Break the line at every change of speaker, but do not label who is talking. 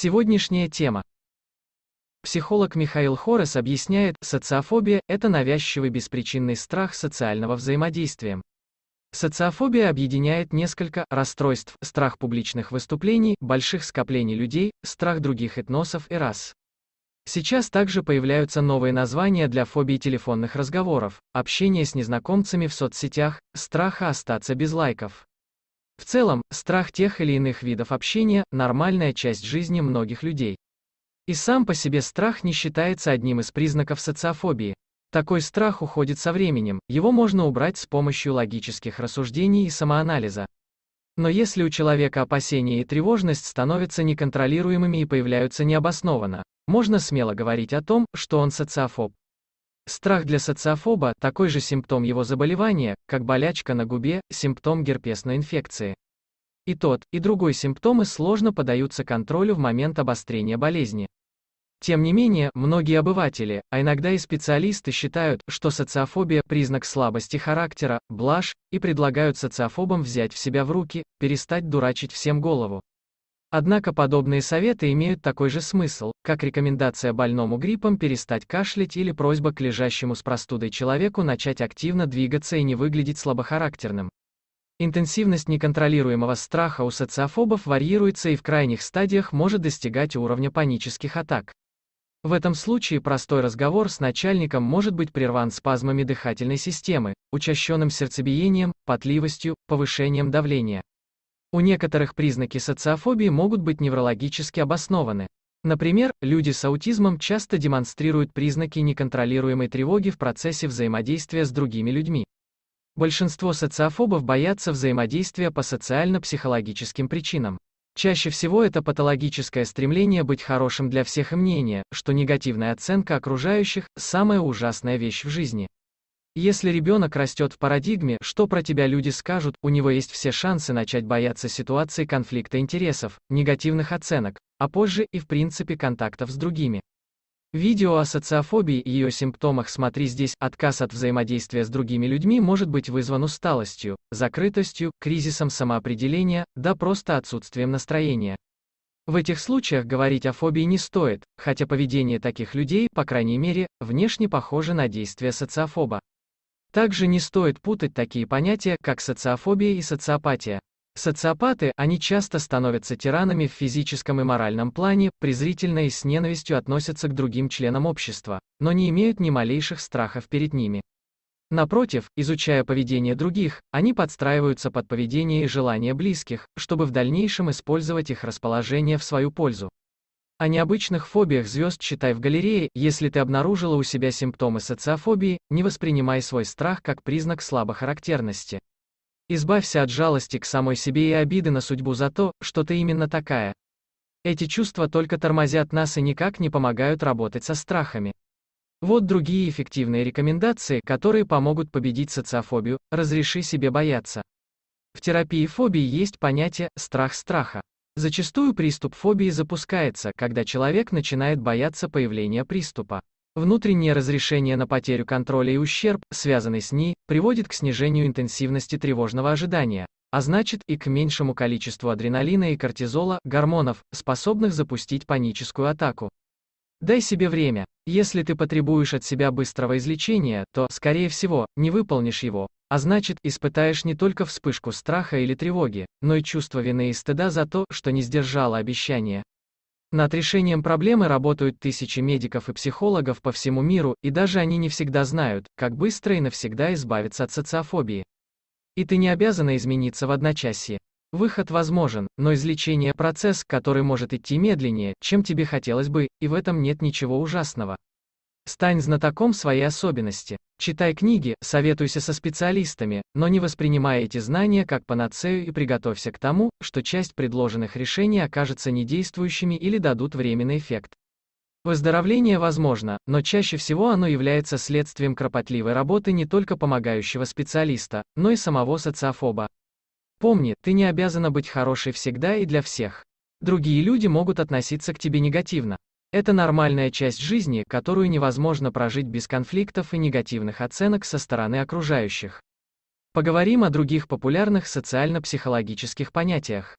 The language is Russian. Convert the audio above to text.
Сегодняшняя тема. Психолог Михаил Хорес объясняет, социофобия – это навязчивый беспричинный страх социального взаимодействия. Социофобия объединяет несколько расстройств, страх публичных выступлений, больших скоплений людей, страх других этносов и рас. Сейчас также появляются новые названия для фобии телефонных разговоров, общения с незнакомцами в соцсетях, страха остаться без лайков. В целом, страх тех или иных видов общения – нормальная часть жизни многих людей. И сам по себе страх не считается одним из признаков социофобии. Такой страх уходит со временем, его можно убрать с помощью логических рассуждений и самоанализа. Но если у человека опасения и тревожность становятся неконтролируемыми и появляются необоснованно, можно смело говорить о том, что он социофоб. Страх для социофоба – такой же симптом его заболевания, как болячка на губе – симптом герпесной инфекции. И тот, и другой симптомы сложно поддаются контролю в момент обострения болезни. Тем не менее, многие обыватели, а иногда и специалисты считают, что социофобия – признак слабости характера, блажь, и предлагают социофобам взять в себя в руки, перестать дурачить всем голову. Однако подобные советы имеют такой же смысл, как рекомендация больному гриппом перестать кашлять или просьба к лежащему с простудой человеку начать активно двигаться и не выглядеть слабохарактерным. Интенсивность неконтролируемого страха у социофобов варьируется и в крайних стадиях может достигать уровня панических атак. В этом случае простой разговор с начальником может быть прерван спазмами дыхательной системы, учащенным сердцебиением, потливостью, повышением давления. У некоторых признаки социофобии могут быть неврологически обоснованы. Например, люди с аутизмом часто демонстрируют признаки неконтролируемой тревоги в процессе взаимодействия с другими людьми. Большинство социофобов боятся взаимодействия по социально-психологическим причинам. Чаще всего это патологическое стремление быть хорошим для всех и мнение, что негативная оценка окружающих – самая ужасная вещь в жизни. Если ребенок растет в парадигме, что про тебя люди скажут, у него есть все шансы начать бояться ситуации конфликта интересов, негативных оценок, а позже и в принципе контактов с другими. Видео о социофобии и ее симптомах смотри здесь. Отказ от взаимодействия с другими людьми может быть вызван усталостью, закрытостью, кризисом самоопределения, да просто отсутствием настроения. В этих случаях говорить о фобии не стоит, хотя поведение таких людей, по крайней мере, внешне похоже на действия социофоба. Также не стоит путать такие понятия, как социофобия и социопатия. Социопаты, они часто становятся тиранами в физическом и моральном плане, презрительно и с ненавистью относятся к другим членам общества, но не имеют ни малейших страхов перед ними. Напротив, изучая поведение других, они подстраиваются под поведение и желания близких, чтобы в дальнейшем использовать их расположение в свою пользу. О необычных фобиях звезд читай в галерее, если ты обнаружила у себя симптомы социофобии, не воспринимай свой страх как признак слабохарактерности. Избавься от жалости к самой себе и обиды на судьбу за то, что ты именно такая. Эти чувства только тормозят нас и никак не помогают работать со страхами. Вот другие эффективные рекомендации, которые помогут победить социофобию, разреши себе бояться. В терапии фобии есть понятие «страх страха». Зачастую приступ фобии запускается, когда человек начинает бояться появления приступа. Внутреннее разрешение на потерю контроля и ущерб, связанный с ней, приводит к снижению интенсивности тревожного ожидания, а значит и к меньшему количеству адреналина и кортизола, гормонов, способных запустить паническую атаку. Дай себе время. Если ты потребуешь от себя быстрого излечения, то, скорее всего, не выполнишь его, а значит, испытаешь не только вспышку страха или тревоги, но и чувство вины и стыда за то, что не сдержала обещание. Над решением проблемы работают тысячи медиков и психологов по всему миру, и даже они не всегда знают, как быстро и навсегда избавиться от социофобии. И ты не обязана измениться в одночасье. Выход возможен, но излечение – процесс, который может идти медленнее, чем тебе хотелось бы, и в этом нет ничего ужасного. Стань знатоком своей особенности. Читай книги, советуйся со специалистами, но не воспринимай эти знания как панацею и приготовься к тому, что часть предложенных решений окажется недействующими или дадут временный эффект. Выздоровление возможно, но чаще всего оно является следствием кропотливой работы не только помогающего специалиста, но и самого социофоба. Помни, ты не обязана быть хорошей всегда и для всех. Другие люди могут относиться к тебе негативно. Это нормальная часть жизни, которую невозможно прожить без конфликтов и негативных оценок со стороны окружающих. Поговорим о других популярных социально-психологических понятиях.